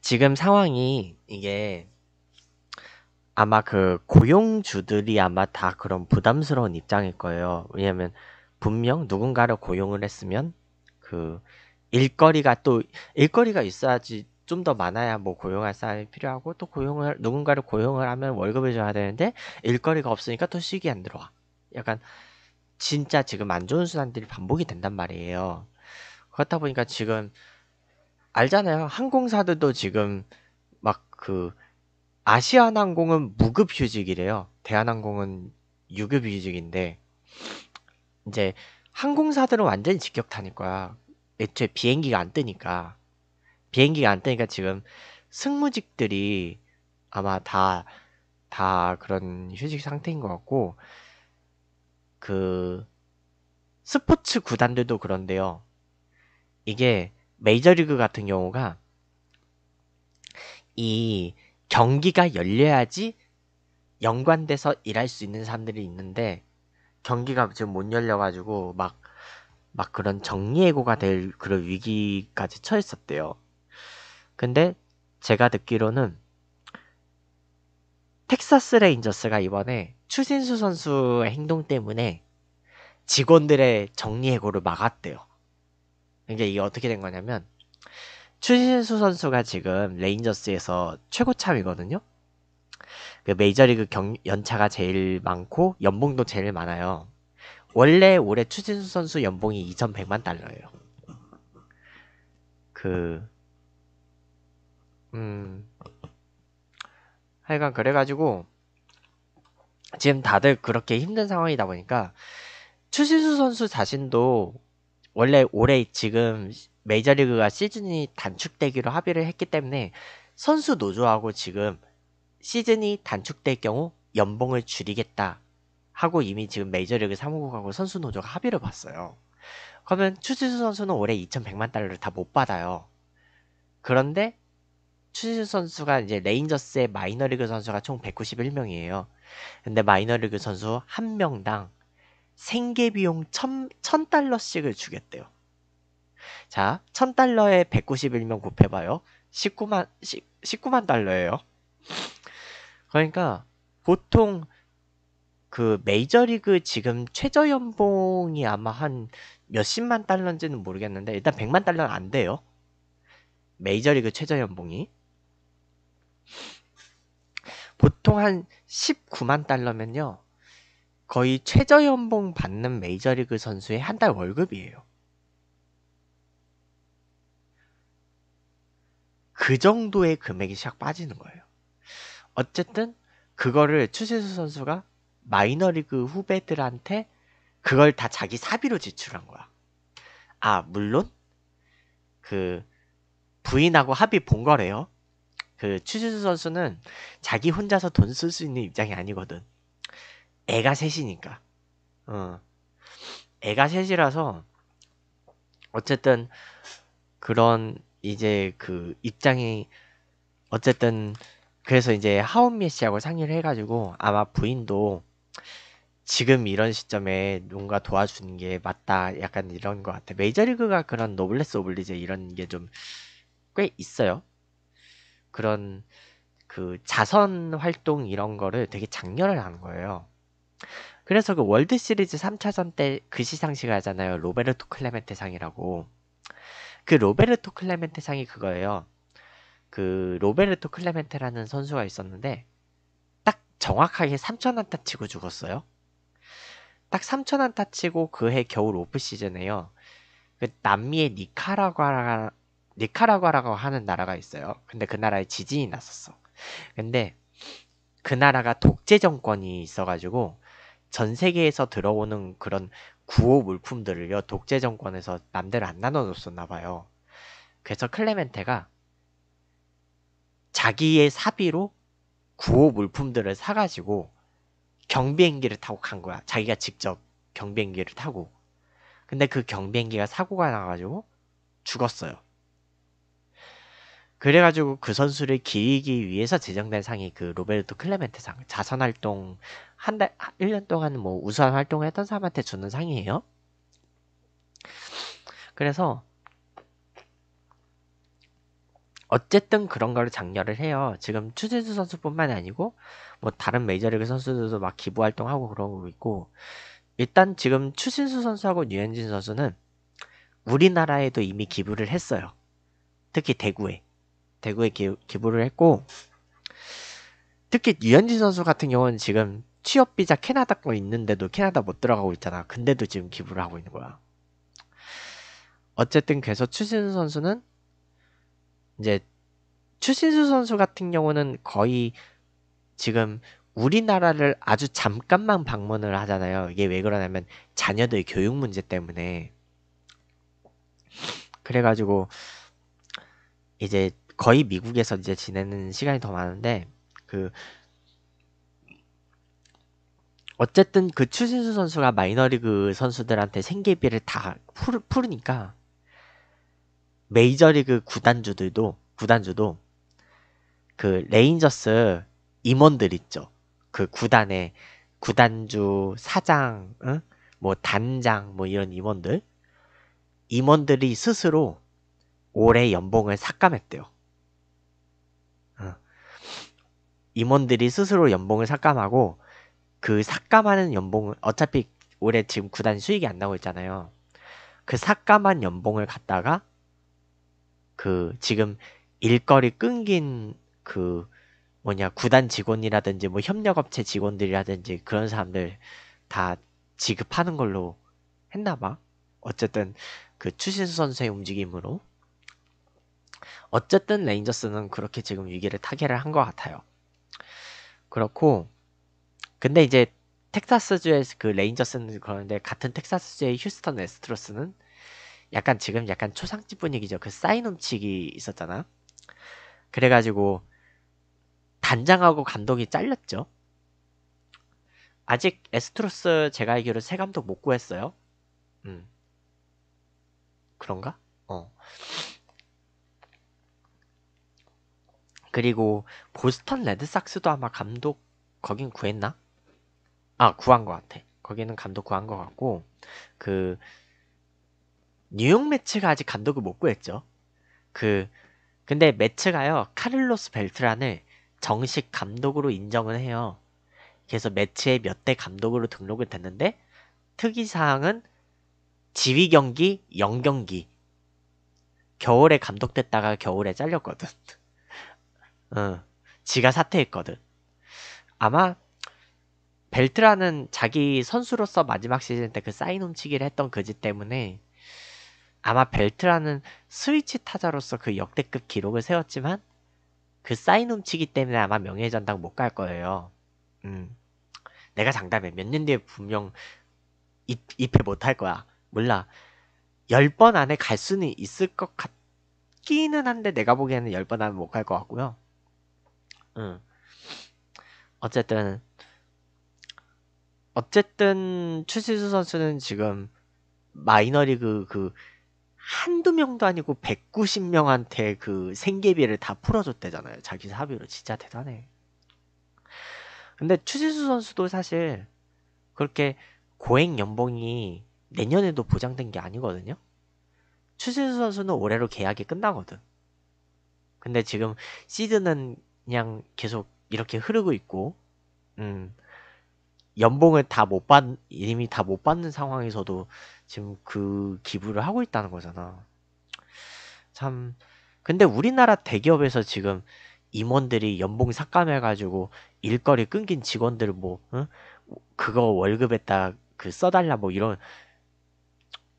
지금 상황이 이게 아마 그 고용주들이 아마 다 그런 부담스러운 입장일 거예요. 왜냐면 분명 누군가를 고용을 했으면 그 일거리가 또 일거리가 있어야지 좀 더 많아야 뭐 고용할 사람이 필요하고 또 고용을 누군가를 고용을 하면 월급을 줘야 되는데 일거리가 없으니까 또 시기 이안 들어와. 약간 진짜 지금 안 좋은 순환들이 반복이 된단 말이에요. 그렇다 보니까 지금 알잖아요. 항공사들도 지금 막 그 아시아나항공은 무급 휴직이래요. 대한항공은 유급 휴직인데 이제 항공사들은 완전히 직격탄일 거야. 애초에 비행기가 안 뜨니까 비행기가 안 뜨니까 지금 승무직들이 아마 다 다 그런 휴직 상태인 것 같고 그 스포츠 구단들도 그런데요. 이게 메이저리그 같은 경우가 이 경기가 열려야지 연관돼서 일할 수 있는 사람들이 있는데 경기가 지금 못 열려가지고 막, 막 그런 정리해고가 될 그런 위기까지 처했었대요. 근데 제가 듣기로는 텍사스 레인저스가 이번에 추신수 선수의 행동 때문에 직원들의 정리해고를 막았대요. 이게 어떻게 된 거냐면 추신수 선수가 지금 레인저스에서 최고참이거든요. 그 메이저리그 경, 연차가 제일 많고 연봉도 제일 많아요. 원래 올해 추진수 선수 연봉이 2,100만 달러예요. 그 음. 하여간 그래가지고 지금 다들 그렇게 힘든 상황이다 보니까 추신수 선수 자신도 원래 올해 지금 메이저리그가 시즌이 단축되기로 합의를 했기 때문에 선수 노조하고 지금 시즌이 단축될 경우 연봉을 줄이겠다 하고 이미 지금 메이저리그 사무국하고 선수 노조가 합의를 봤어요. 그러면 추지수 선수는 올해 2,100만 달러를 다 못 받아요. 그런데 추지수 선수가 이제 레인저스의 마이너리그 선수가 총 191명이에요. 근데 마이너리그 선수 한 명당 생계비용 1000, 0 0 달러씩을 주겠대요. 자, 1 0 0 0 달러에 191명 곱해봐요. 19만, 19, 만 달러예요. 그러니까 보통 그 메이저리그 지금 최저연봉이 아마 한 몇십만 달러인지는 모르겠는데 일단 100만 달러는 안 돼요. 메이저리그 최저연봉이. 보통 한 19만 달러면요. 거의 최저연봉 받는 메이저리그 선수의 한 달 월급이에요. 그 정도의 금액이 샥 빠지는 거예요. 어쨌든 그거를 추신수 선수가 마이너리그 후배들한테 그걸 다 자기 사비로 지출한 거야. 아, 물론 그 부인하고 합의 본 거래요. 그 추신수 선수는 자기 혼자서 돈 쓸 수 있는 입장이 아니거든. 애가 셋이니까. 어. 애가 셋이라서 어쨌든 그런 이제 그 입장이 어쨌든 그래서 이제 하은미 씨하고 상의를 해가지고 아마 부인도 지금 이런 시점에 뭔가 도와주는 게 맞다 약간 이런 것 같아 메이저리그가 그런 노블레스 오블리제 이런 게 좀 꽤 있어요 그런 그 자선 활동 이런 거를 되게 장려를 하는 거예요 그래서 그 월드 시리즈 3차전 때 그 시상식 을 하잖아요. 로베르토 클레멘테 상이라고. 그 로베르토 클레멘테 상이 그거예요. 그 로베르토 클레멘테라는 선수가 있었는데 딱 정확하게 3천 안타 치고 죽었어요. 딱 3천 안타 치고 그해 겨울 오프 시즌에요. 그 남미의 니카라과라 니카라과라고 하는 나라가 있어요. 근데 그 나라에 지진이 났었어. 근데 그 나라가 독재 정권이 있어가지고 전 세계에서 들어오는 그런 구호 물품들을요 독재 정권에서 남들 안 나눠줬었나 봐요. 그래서 클레멘테가 자기의 사비로 구호 물품들을 사가지고 경비행기를 타고 간 거야. 자기가 직접 경비행기를 타고. 근데 그 경비행기가 사고가 나가지고 죽었어요. 그래가지고 그 선수를 기리기 위해서 제정된 상이 그 로베르토 클레멘테 상, 자선 활동 한 달, 1년 동안 뭐 우수한 활동을 했던 사람한테 주는 상이에요. 그래서 어쨌든 그런 거를 장려를 해요. 지금 추진수 선수뿐만 이 아니고 뭐 다른 메이저리그 선수들도 막 기부 활동하고 그러고 있고 일단 지금 추신수 선수하고 유현진 선수는 우리나라에도 이미 기부를 했어요. 특히 대구에. 대구에 기, 부를 했고 특히 유현진 선수 같은 경우는 지금 취업 비자 캐나다 거 있는데도 캐나다 못 들어가고 있잖아. 근데도 지금 기부를 하고 있는 거야. 어쨌든 그래서 추신수 선수는 이제 추신수 선수 같은 경우는 거의 지금 우리나라를 아주 잠깐만 방문을 하잖아요. 이게 왜 그러냐면 자녀들 교육 문제 때문에 그래가지고 이제 거의 미국에서 이제 지내는 시간이 더 많은데 그 어쨌든 그 추신수 선수가 마이너리그 선수들한테 생계비를 다 풀, 으니까 메이저리그 구단주들도 구단주도 그 레인저스 임원들 있죠. 그 구단의 구단주 사장, 응? 뭐 단장 뭐 이런 임원들 임원들이 스스로 올해 연봉을 삭감했대요. 임원들이 스스로 연봉을 삭감하고 그 삭감하는 연봉을 어차피 올해 지금 구단 수익이 안 나오고 있잖아요. 그 삭감한 연봉을 갖다가 그 지금 일거리 끊긴 그 뭐냐 구단 직원이라든지 뭐 협력업체 직원들이라든지 그런 사람들 다 지급하는 걸로 했나봐. 어쨌든 그 추신수 선수의 움직임으로 어쨌든 레인저스는 그렇게 지금 위기를 타개를 한 것 같아요. 그렇고 근데 이제 텍사스주의 그 레인저스는 그러는데 같은 텍사스주의 휴스턴 에스트로스는 약간 지금 약간 초상집 분위기죠. 그 사인 음치이 있었잖아. 그래가지고 단장하고 감독이 잘렸죠. 아직 에스트로스 제가 알기로 새 감독 못 구했어요. 음. 그런가? 어. 그리고 보스턴 레드삭스도 아마 감독 거긴 구했나? 아 구한 것 같아. 거기는 감독 구한 것 같고 그 뉴욕 매츠가 아직 감독을 못 구했죠. 그 근데 매츠가요 카를로스 벨트란을 정식 감독으로 인정을 해요. 그래서 매츠의 몇대 감독으로 등록을 됐는데 특이사항은 지휘 경기, 영경기 겨울에 감독됐다가 겨울에 잘렸거든. 어, 지가 사퇴했거든. 아마 벨트라는 자기 선수로서 마지막 시즌 때 그 사인 훔치기를 했던 그지 때문에 아마 벨트라는 스위치 타자로서 그 역대급 기록을 세웠지만 그 사인 훔치기 때문에 아마 명예전당 못 갈 거예요. 음. 내가 장담해. 몇 년 뒤에 분명 입, 입회 못할 거야. 몰라. 10번 안에 갈 수는 있을 것 같기는 한데 내가 보기에는 10번 안에 못 갈 것 같고요. 응. 어쨌든 어쨌든 추시수 선수는 지금 마이너리그 그 한두 명도 아니고 190명한테 그 생계비를 다 풀어줬대잖아요. 자기 사비로 진짜 대단해. 근데 추신수 선수도 사실 그렇게 고액 연봉이 내년에도 보장된 게 아니거든요. 추신수 선수는 올해로 계약이 끝나거든. 근데 지금 시드는 그냥 계속 이렇게 흐르고 있고, 음, 연봉을 다 못 받, 이미 다 못 받는 상황에서도 지금 그 기부를 하고 있다는 거잖아. 참, 근데 우리나라 대기업에서 지금 임원들이 연봉 삭감해가지고 일거리 끊긴 직원들 뭐, 응? 그거 월급에다 그 써달라 뭐 이런,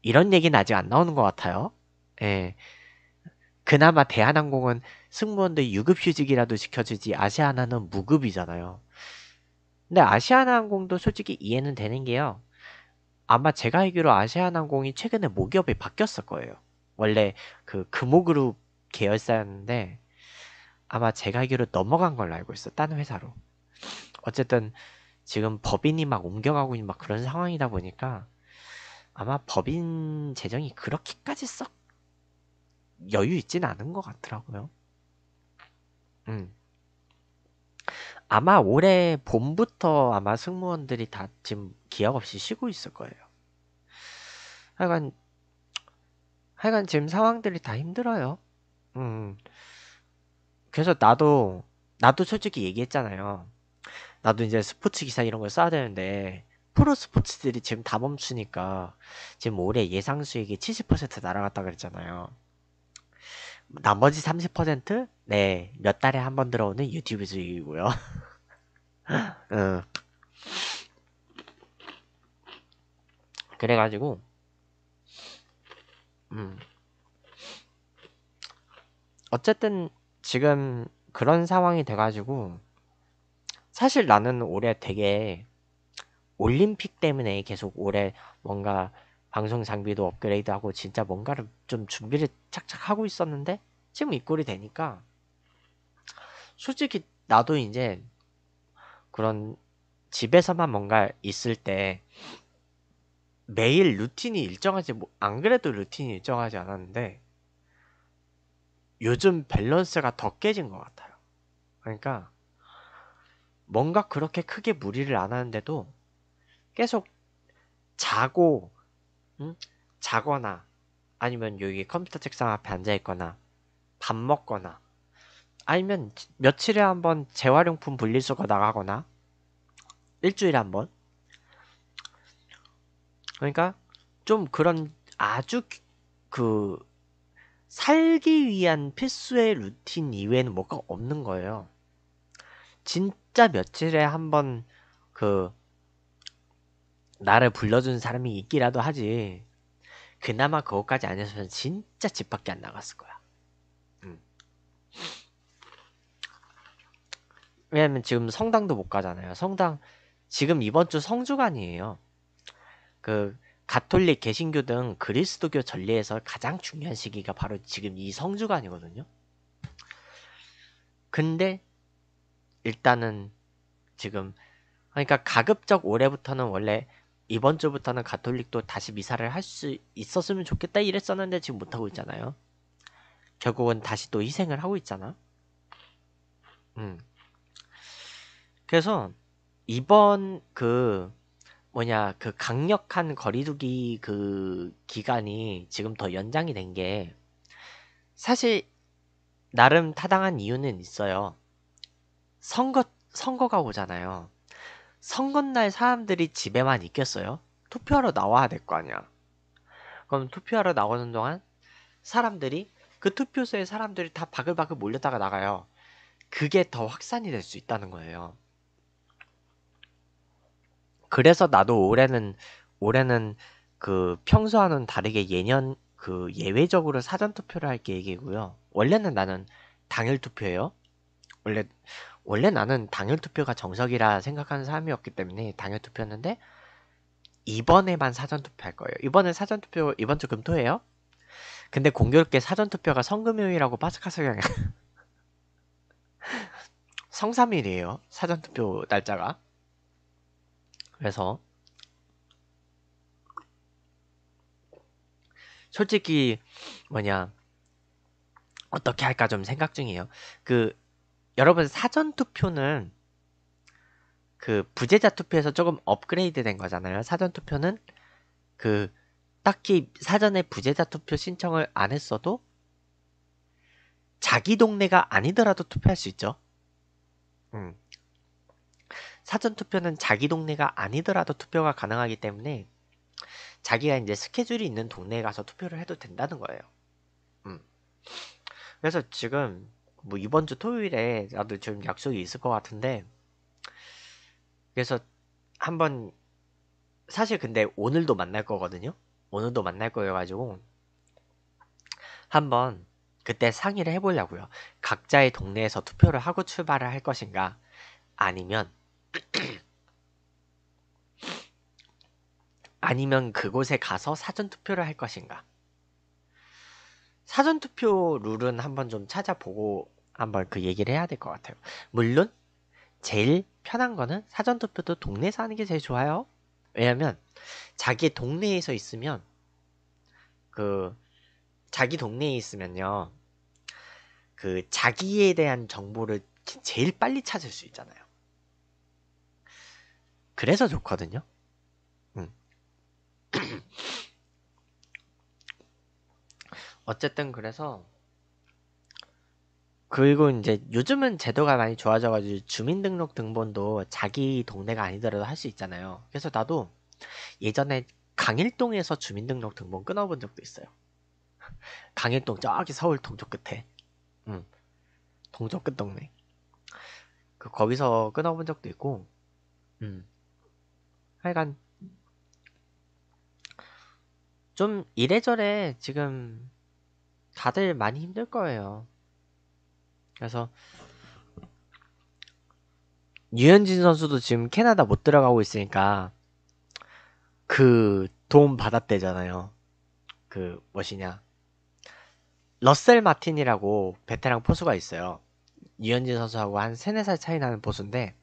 이런 얘기는 아직 안 나오는 것 같아요. 예. 그나마 대한항공은 승무원들 유급 휴직이라도 지켜주지 아시아나는 무급이잖아요. 근데 아시아나항공도 솔직히 이해는 되는 게요. 아마 제가 알기로 아시아나항공이 최근에 모기업이 바뀌었을 거예요. 원래 그 금호그룹 계열사였는데 아마 제가 알기로 넘어간 걸로 알고 있어. 다른 회사로. 어쨌든 지금 법인이 막 옮겨가고 있는 막 그런 상황이다 보니까 아마 법인 재정이 그렇게까지 썩 여유 있진 않은 것 같더라고요. 음. 아마 올해 봄부터 아마 승무원들이 다 지금 기약 없이 쉬고 있을 거예요. 하여간, 하여간 지금 상황들이 다 힘들어요. 음. 그래서 나도, 나도 솔직히 얘기했잖아요. 나도 이제 스포츠 기사 이런 걸 써야 되는데, 프로 스포츠들이 지금 다 멈추니까, 지금 올해 예상 수익이 70% 날아갔다 그랬잖아요. 나머지 30% 네, 몇 달에 한 번 들어오는 유튜브 수익이고요. 음. 그래가지고 음. 어쨌든 지금 그런 상황이 돼가지고 사실 나는 올해 되게 올림픽 때문에 계속 올해 뭔가 방송 장비도 업그레이드하고 진짜 뭔가를 좀 준비를 착착 하고 있었는데 지금 입골이 되니까 솔직히 나도 이제 그런 집에서만 뭔가 있을 때 매일 루틴이 일정하지 뭐, 안 그래도 루틴이 일정하지 않았는데 요즘 밸런스가 더 깨진 것 같아요. 그러니까 뭔가 그렇게 크게 무리를 안 하는데도 계속 자고 자거나 아니면 여기 컴퓨터 책상 앞에 앉아 있거나 밥 먹거나 아니면 며칠에 한번 재활용품 분리수거 나가거나 일주일에 한 번. 그러니까 좀 그런 아주 그 살기 위한 필수의 루틴 이외에는 뭐가 없는 거예요. 진짜 며칠에 한번그 나를 불러준 사람이 있기라도 하지. 그나마 그것까지 안 했으면 진짜 집 밖에 안 나갔을 거야. 음. 왜냐면 지금 성당도 못 가잖아요. 성당 지금 이번 주 성주간이에요. 그 가톨릭, 개신교 등 그리스도교 전례에서 가장 중요한 시기가 바로 지금 이 성주간이거든요. 근데 일단은 지금 그러니까 가급적 올해부터는 원래 이번 주부터는 가톨릭도 다시 미사를 할 수 있었으면 좋겠다 이랬었는데 지금 못하고 있잖아요. 결국은 다시 또 희생을 하고 있잖아. 음. 그래서 이번 그 뭐냐 그 강력한 거리두기 그 기간이 지금 더 연장이 된 게 사실 나름 타당한 이유는 있어요. 선거 선거가 오잖아요. 선거날 사람들이 집에만 있겠어요? 투표하러 나와야 될 거 아니야. 그럼 투표하러 나오는 동안 사람들이 그 투표소에 사람들이 다 바글바글 몰렸다가 나가요. 그게 더 확산이 될 수 있다는 거예요. 그래서 나도 올해는 올해는 그 평소와는 다르게 예년 그 예외적으로 사전 투표를 할 계획이고요. 원래는 나는 당일 투표예요. 원래 원래 나는 당일 투표가 정석이라 생각하는 사람이었기 때문에 당일 투표였는데 이번에만 사전 투표할 거예요. 이번에 사전 투표 이번 주 금토예요. 근데 공교롭게 사전 투표가 성금요일이라고 빠스카스경이 성삼일이에요. 사전 투표 날짜가. 그래서 솔직히 뭐냐 어떻게 할까 좀 생각 중이에요. 그 여러분 사전 투표는 그 부재자 투표에서 조금 업그레이드 된 거잖아요. 사전 투표는 그 딱히 사전에 부재자 투표 신청을 안 했어도 자기 동네가 아니더라도 투표할 수 있죠. 음. 사전 투표는 자기 동네가 아니더라도 투표가 가능하기 때문에 자기가 이제 스케줄이 있는 동네에 가서 투표를 해도 된다는 거예요. 음. 그래서 지금 뭐 이번 주 토요일에 나도 좀 약속이 있을 것 같은데 그래서 한번 사실 근데 오늘도 만날 거거든요. 오늘도 만날 거여가지고 한번 그때 상의를 해보려고요. 각자의 동네에서 투표를 하고 출발을 할 것인가 아니면 아니면 그곳에 가서 사전 투표를 할 것인가 사전투표 룰은 한번 좀 찾아보고 한번 그 얘기를 해야 될 것 같아요. 물론 제일 편한 거는 사전투표도 동네에서 하는 게 제일 좋아요. 왜냐면 자기 동네에서 있으면 그 자기 동네에 있으면요. 그 자기에 대한 정보를 제일 빨리 찾을 수 있잖아요. 그래서 좋거든요. 어쨌든 그래서 그리고 이제 요즘은 제도가 많이 좋아져가지고 주민등록 등본도 자기 동네가 아니더라도 할 수 있잖아요. 그래서 나도 예전에 강일동에서 주민등록 등본 끊어본 적도 있어요. 강일동 저기 서울 동쪽 끝에, 음, 동쪽 끝 동네. 그 거기서 끊어본 적도 있고, 음, 하여간 좀 이래저래 지금 다들 많이 힘들 거예요. 그래서 유현진 선수도 지금 캐나다 못 들어가고 있으니까 그 도움 받았대잖아요. 그뭐시냐 러셀 마틴이라고 베테랑 포수가 있어요. 유현진 선수하고 한 3, 4살 차이 나는 포수인데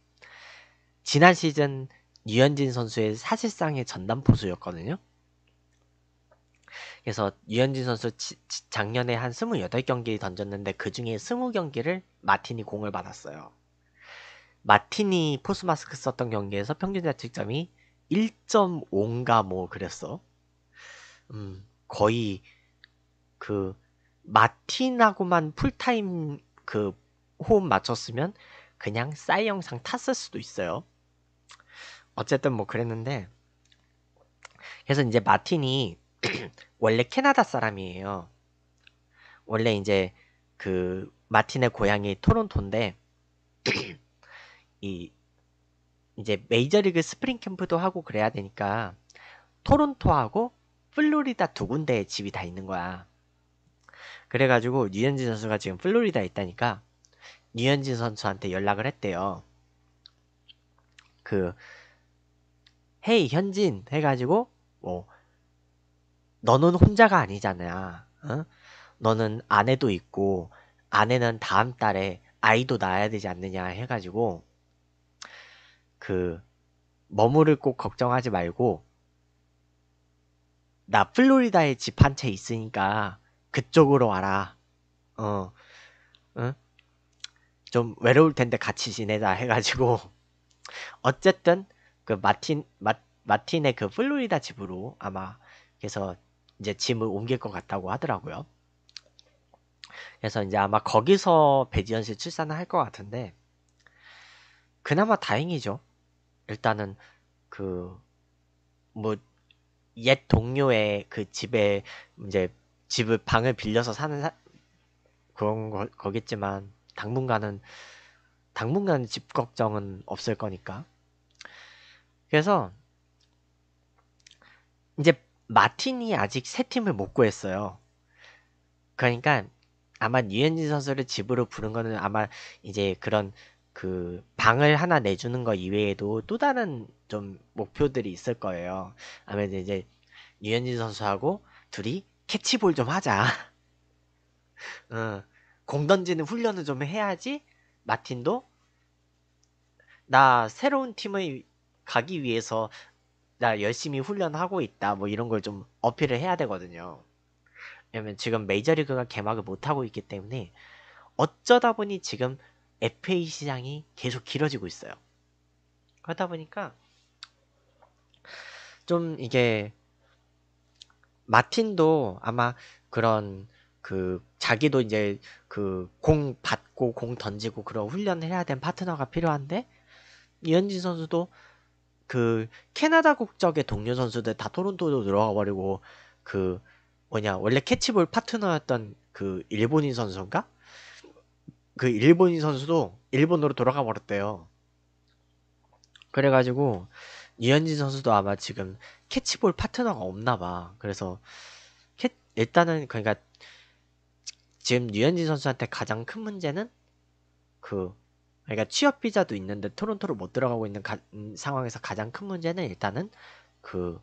지난 시즌 유현진 선수의 사실상의 전담 포수였거든요. 그래서 유현진 선수 지, 작년에 한 28경기 던졌는데 그 중에 20경기를 마틴이 공을 받았어요. 마틴이 포스마스크 썼던 경기에서 평균 자책점이 1.5인가 뭐 그랬어. 음, 거의 그 마틴하고만 풀타임 그 호흡 맞췄으면 그냥 싸이 영상 탔을 수도 있어요. 어쨌든 뭐 그랬는데 그래서 이제 마틴이 원래 캐나다 사람이에요. 원래 이제 그 마틴의 고향이 토론토인데 이 이제 메이저리그 스프링 캠프도 하고 그래야 되니까 토론토하고 플로리다 두 군데에 집이 다 있는 거야. 그래가지고 류현진 선수가 지금 플로리다에 있다니까 류현진 선수한테 연락을 했대요. 그 헤이 현진 해가지고 뭐 너는 혼자가 아니잖아. 어? 너는 아내도 있고 아내는 다음 달에 아이도 낳아야 되지 않느냐 해가지고 그 머무를 꼭 걱정하지 말고 나 플로리다에 집 한 채 있으니까 그쪽으로 와라. 어, 응? 어? 좀 외로울 텐데 같이 지내자 해가지고 어쨌든 그 마틴 마, 마틴의 그 플로리다 집으로 아마 그래서 이제 짐을 옮길 것 같다고 하더라고요. 그래서 이제 아마 거기서 배지연씨 출산을 할 것 같은데 그나마 다행이죠. 일단은 그 뭐 옛 동료의 그 집에 이제 집을 방을 빌려서 사는 사, 그런 거, 거겠지만 당분간은 당분간 집 걱정은 없을 거니까. 그래서 이제 마틴이 아직 새 팀을 못 구했어요. 그러니까 아마 유현진 선수를 집으로 부른 거는 아마 이제 그런 그 방을 하나 내주는 거 이외에도 또 다른 좀 목표들이 있을 거예요. 아마 이제 유현진 선수하고 둘이 캐치볼 좀 하자. 공 던지는 훈련을 좀 해야지 마틴도 나 새로운 팀을 가기 위해서 나 열심히 훈련하고 있다 뭐 이런 걸 좀 어필을 해야 되거든요. 왜냐면 지금 메이저리그가 개막을 못하고 있기 때문에 어쩌다 보니 지금 FA 시장이 계속 길어지고 있어요. 그러다 보니까 좀 이게 마틴도 아마 그런 그 자기도 이제 그 공 받고 공 던지고 그런 훈련을 해야 되는 파트너가 필요한데 이현진 선수도 그 캐나다 국적의 동료 선수들 다 토론토로 들어가 버리고 그 뭐냐 원래 캐치볼 파트너였던 그 일본인 선수인가? 그 일본인 선수도 일본으로 돌아가 버렸대요. 그래가지고 이현진 선수도 아마 지금 캐치볼 파트너가 없나 봐. 그래서 캐, 일단은 그러니까 지금 이현진 선수한테 가장 큰 문제는 그 그러니까 취업 비자도 있는데 토론토로 못 들어가고 있는 가, 음, 상황에서 가장 큰 문제는 일단은 그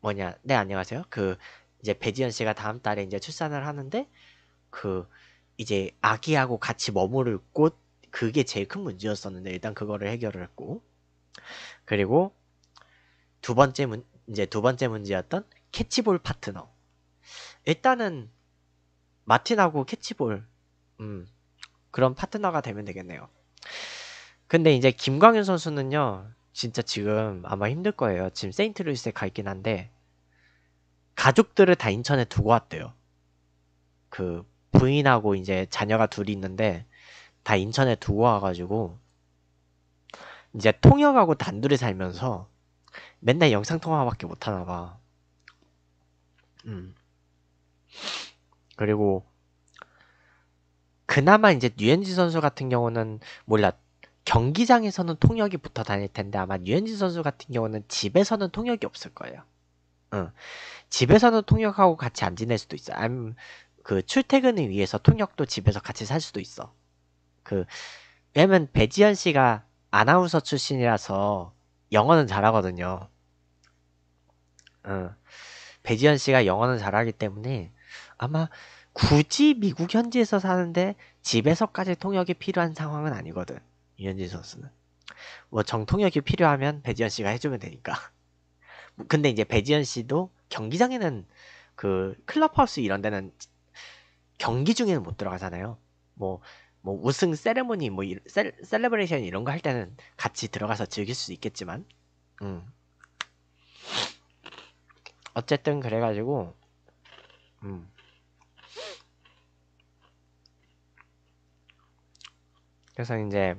뭐냐 네 안녕하세요 그 이제 배지현 씨가 다음 달에 이제 출산을 하는데 그 이제 아기하고 같이 머무를 곳 그게 제일 큰 문제였었는데 일단 그거를 해결을 했고 그리고 두 번째 문 이제 두 번째 문제였던 캐치볼 파트너 일단은 마틴하고 캐치볼 음 그런 파트너가 되면 되겠네요 근데 이제 김광현 선수는요. 진짜 지금 아마 힘들 거예요. 지금 세인트루이스에 가 있긴 한데 가족들을 다 인천에 두고 왔대요. 그 부인하고 이제 자녀가 둘이 있는데 다 인천에 두고 와가지고 이제 통역하고 단둘이 살면서 맨날 영상 통화밖에 못 하나 봐. 음. 그리고 그나마 이제 뉴엔지 선수 같은 경우는 몰라 경기장에서는 통역이 붙어 다닐 텐데 아마 뉴엔지 선수 같은 경우는 집에서는 통역이 없을 거예요. 응. 집에서는 통역하고 같이 안 지낼 수도 있어. 아니그 출퇴근을 위해서 통역도 집에서 같이 살 수도 있어. 그 왜냐면 배지현 씨가 아나운서 출신이라서 영어는 잘하거든요. 응. 배지현 씨가 영어는 잘하기 때문에 아마 굳이 미국 현지에서 사는데 집에서까지 통역이 필요한 상황은 아니거든. 이현진 선수는. 뭐 정통역이 필요하면 배지현 씨가 해주면 되니까. 근데 이제 배지현 씨도 경기장에는 그 클럽하우스 이런 데는 경기 중에는 못 들어가잖아요. 뭐, 뭐 우승 세레모니, 뭐, 셀, 셀레브레이션 이런 거 할 때는 같이 들어가서 즐길 수 있겠지만, 음. 어쨌든 그래가지고, 음. 그래서 이제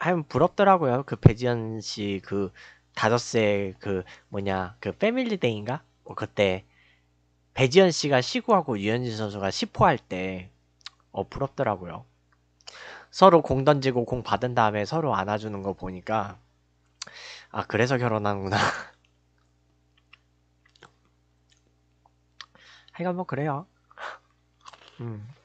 하여튼 부럽더라고요. 그 배지현 씨 그 다저스의 그 뭐냐 그 패밀리데이인가? 뭐 그때 배지현 씨가 시구하고 유현진 선수가 1 0호할때어 부럽더라고요. 서로 공 던지고 공 받은 다음에 서로 안아주는 거 보니까 아 그래서 결혼한구나 하여간 뭐 그래요. 음.